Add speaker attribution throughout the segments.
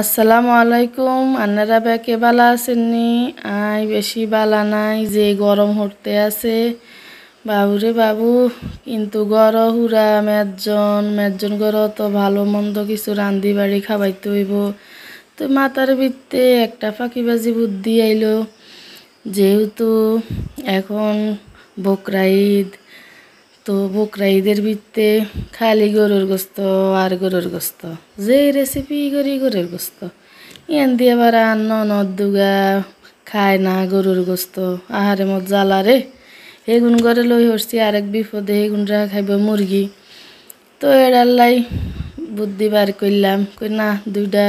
Speaker 1: আসসালামু আলাইকুম আন্নারা ব্যাকে বালা আসেননি আয় বেশি বালা নাই যে গরম হতে আছে বাবুরে বাবু কিন্তু গর হুরা মেজন মেজন গর তো ভালো মন্দ কিছু রান্ধি বাড়ি খাবাইতে হইব তো মাতার বৃত্তে একটা ফাঁকিবাজি বুদ্ধি আইলো যেহেতু এখন বকরা ঈদ তো বকরা ঈদের বৃত্তে খালি গরুর গোস্ত আর গরুর গোস্ত যেই রেসিপি করি গরুর গোস্ত এন দিয়ে আবার ননদ দুগা খায় না গরুর গোস্ত আহারে মত জ্বালা রে হেগুন ঘরে লই হসছি আরেক বিপদে রা খাইব মুরগি তো এড়াল্লাই বুদ্ধি বার করলাম কই না দুইটা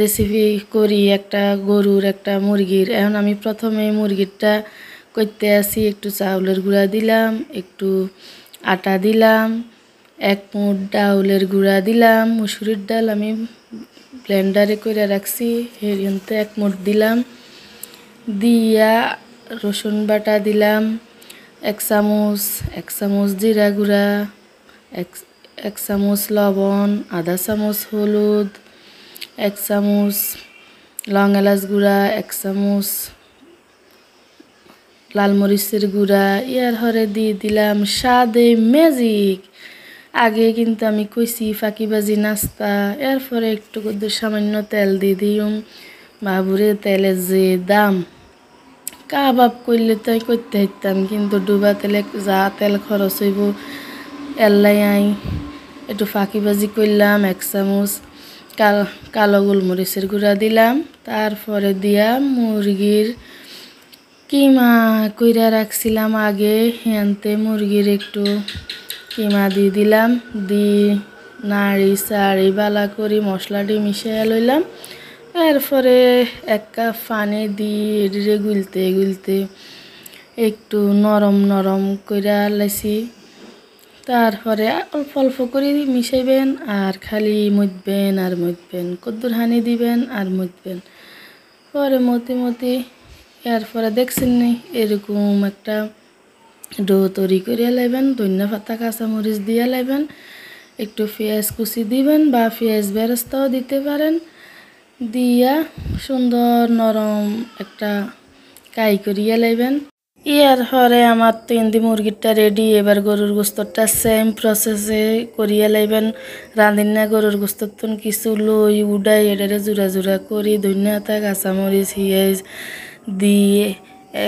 Speaker 1: রেসিপি করি একটা গরুর একটা মুরগির এখন আমি প্রথমে মুরগিরটা করতে আসি একটু চাউলের গুঁড়া দিলাম একটু আটা দিলাম এক মুঠ ডাউলের গুঁড়া দিলাম মুসুরির ডাল আমি ব্লেন্ডারে করে রাখছি হেরিয়ন্তে এক মুঠ দিলাম দিয়া রসুন বাটা দিলাম এক চামচ এক চামচ জিরা গুঁড়া এক এক চামচ লবণ আধা চামচ হলুদ এক চামচ লং এলাচ গুঁড়া এক চামচ লাল মরিচের গুঁড়া ইয়ার হরে দিয়ে দিলাম স্বাদে ম্যাজিক আগে কিন্তু আমি কইছি ফাঁকিবাজি নাস্তা এরপরে একটু করে সামান্য তেল দিয়ে দিম বাবুরে তেলে যে দাম কাবাব করলে তাই করতে হইতাম কিন্তু ডুবা তেলে যা তেল খরচ হইব এল্লাই আই একটু ফাঁকিবাজি করলাম এক চামচ কাল কালো গোলমরিচের গুঁড়া দিলাম তারপরে দিয়া মুরগির কিমা কইরা রাখছিলাম আগে হেনতে মুরগির একটু কিমা দিয়ে দিলাম দি নাড়ি সাড়ি বালা করি মশলাটি মিশিয়ে লইলাম এরপরে এক কাপ পানি দিয়ে গুলতে গুলতে একটু নরম নরম কইরা লাইছি তারপরে অল্প অল্প করে মিশাইবেন আর খালি মুতবেন আর মুতবেন কদ্দুর হানি দিবেন আর মুতবেন পরে মতি মতি এরপরে দেখছেন নি এরকম একটা ডো তৈরি করিয়া লাইবেন ধন্য পাতা কাঁচামরিচ দিয়া লাইবেন একটু পেঁয়াজ কুচি দিবেন বা পেঁয়াজ বেরস্তাও দিতে পারেন দিয়া সুন্দর নরম একটা কাই করিয়া লাইবেন ইয়ার পরে আমার তিনদি মুরগিটা রেডি এবার গরুর গোস্তরটা সেম প্রসেসে করিয়া লাইবেন না গরুর গোস্তর গোস্তরতন কিছু লই উডাই এটারে জোড়া জোড়া করি ধন্যতা কাঁচামরিচ হিয়াইজ দিয়ে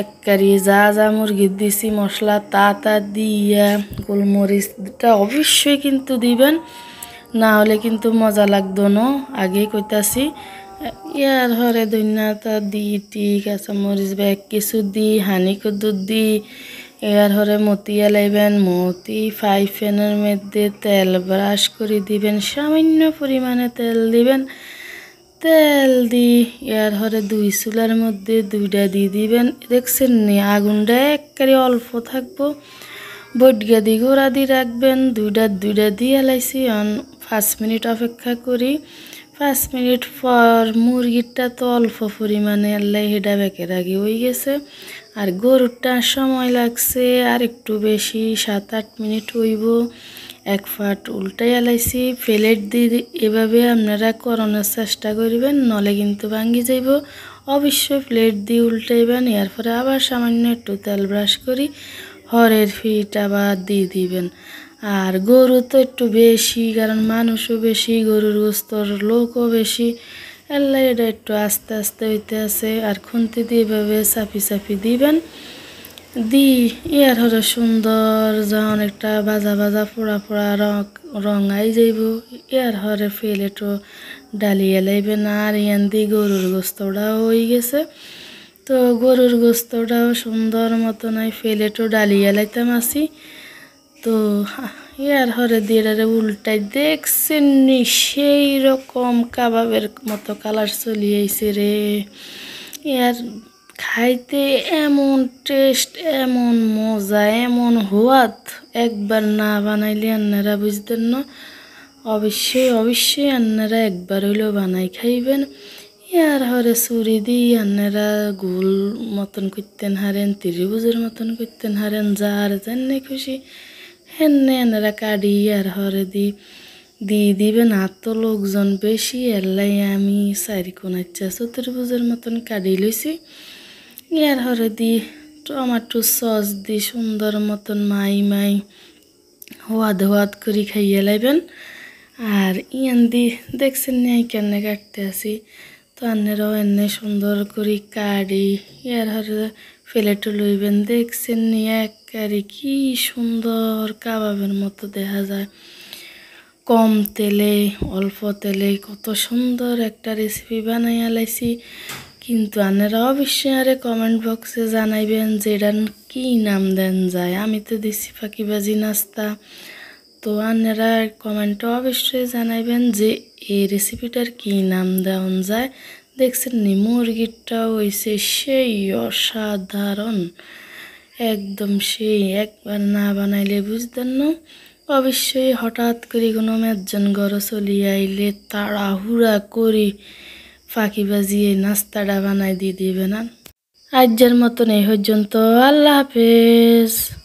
Speaker 1: এক কারি যা যা মুরগির দিছি মশলা তা তা দিয়ে গোলমরিচটা অবশ্যই কিন্তু দিবেন না হলে কিন্তু মজা লাগতো না আগেই কইতাছি ইয়ার হরে ধন্যতা দি টি কাঁচামরিচ ব্যাগ কিছু দি হানি কুদুর দি ইয়ার হরে মতি এলাইবেন মতি ফ্রাই প্যানের মধ্যে তেল ব্রাশ করে দিবেন সামান্য পরিমাণে তেল দিবেন তেল দি এর হরে দুই চুলার মধ্যে দুইটা দিয়ে দিবেন দেখছেন নি আগুনটা একবারে অল্প থাকবো বটগা দি ঘোড়া দিয়ে রাখবেন দুইটা দুইটা দিয়ে এলাইছি পাঁচ মিনিট অপেক্ষা করি পাঁচ মিনিট পর মুরগিটা তো অল্প পরিমাণে আল্লাহ হেডা বেঁকে রাগি হয়ে গেছে আর গরুরটা সময় লাগছে আর একটু বেশি সাত আট মিনিট হইব এক ফাট উল্টাই এলাইছি প্লেট দিয়ে এভাবে আপনারা করোনার চেষ্টা করবেন নলে কিন্তু ভাঙ্গি যাইব অবশ্যই প্লেট দিয়ে উল্টাইবেন এর পরে আবার সামান্য একটু তেল ব্রাশ করি হরের ফিট আবার দিয়ে দিবেন আর গরু তো একটু বেশি কারণ মানুষও বেশি গরুর গোস্তর লোকও বেশি আল্লাহ এটা একটু আস্তে আস্তে হইতে আছে আর খুন্তি দিয়ে এভাবে সাফি সাফি দিবেন দি ইয়ার হলো সুন্দর যখন একটা বাজা বাজা পোড়া পোড়া রং রঙাই যাইব ইয়ার হরে ফেলে একটু ডালিয়ে লাইবেন আর ইয়ান দি গরুর গোস্তটাও হয়ে গেছে তো গরুর গোস্তটাও সুন্দর মতন ফেলে একটু ডালিয়ে লাইতাম আসি তো ইয়ার হরে দিয়ে উল্টাই দেখছেন নি সেই রকম কাবাবের মতো কালার চলিয়েছে রে ইয়ার খাইতে এমন টেস্ট এমন মজা এমন হোয়াত একবার না বানাইলে আন্নারা বুঝতেন না অবশ্যই অবশ্যই আন্নারা একবার হইলেও বানাই খাইবেন ইয়ার হরে চুরি দিই আন্নারা গোল মতন করতেন হারেন ত্রিভুজের মতন করতেন হারেন যার যেন খুশি হেনে এনারা কাড়ি আর হরে দি দিয়ে দিবেন আর তো লোকজন বেশি এলাই আমি চারি কোনাচ্ছা চতুর্ভুজের মতন কাড়ি লইছি ইয়ার হরে দি টমাটো সস দি সুন্দর মতন মাই মাই হোয়াদ হোয়াদ করে খাইয়ে লাইবেন আর ইয়ান দি দেখছেন নাই কেন কাটতে আসি তো আন্নেরাও এনে সুন্দর করে কাড়ি ইয়ার হরে প্লেটে লইবেন দেখছেন নিয়ে একেবারে কি সুন্দর কাবাবের মতো দেখা যায় কম তেলে অল্প তেলে কত সুন্দর একটা রেসিপি বানাইয়া লাইছি কিন্তু আনারা অবশ্যই আরে কমেন্ট বক্সে জানাইবেন যে এটার কী নাম দেন যায় আমি তো দিচ্ছি ফাঁকিবাজি নাস্তা তো আনারা কমেন্টটা অবশ্যই জানাইবেন যে এই রেসিপিটার কী নাম দেওয়া যায় দেখছেন নি মুরগিটা হয়েছে সেই অসাধারণ একদম সেই একবার না বানাইলে বুঝতেন না অবশ্যই হঠাৎ করে কোনো মেজন ঘর চলি আইলে তাড়াহুড়া করি ফাঁকি বাজিয়ে নাস্তাটা বানাই দিয়ে দিবে না আজ্যার মতন এই পর্যন্ত আল্লাহ হাফেজ